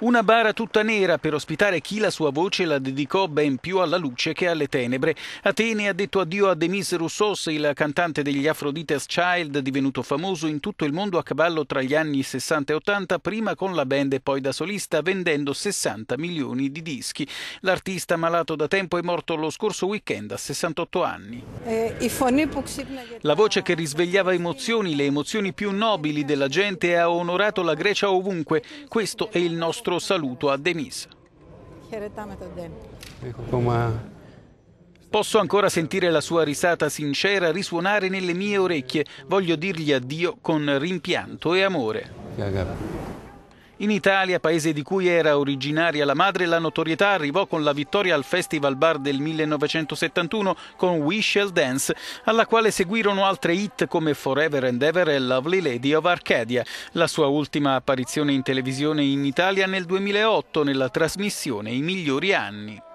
Una bara tutta nera per ospitare chi la sua voce la dedicò ben più alla luce che alle tenebre. Atene ha detto addio a Demise Roussos, il cantante degli Aphrodite's Child, divenuto famoso in tutto il mondo a cavallo tra gli anni 60 e 80, prima con la band e poi da solista, vendendo 60 milioni di dischi. L'artista malato da tempo è morto lo scorso weekend a 68 anni. Eh, la voce che risvegliava emozioni, le emozioni più nobili della gente, ha onorato la Grecia ovunque. Questo è il nostro nostro saluto a Denise. Ecco Posso ancora sentire la sua risata sincera risuonare nelle mie orecchie. Voglio dirgli addio con rimpianto e amore. In Italia, paese di cui era originaria la madre, la notorietà arrivò con la vittoria al Festival Bar del 1971 con We Shall Dance, alla quale seguirono altre hit come Forever and Ever e Lovely Lady of Arcadia. La sua ultima apparizione in televisione in Italia nel 2008 nella trasmissione I migliori anni.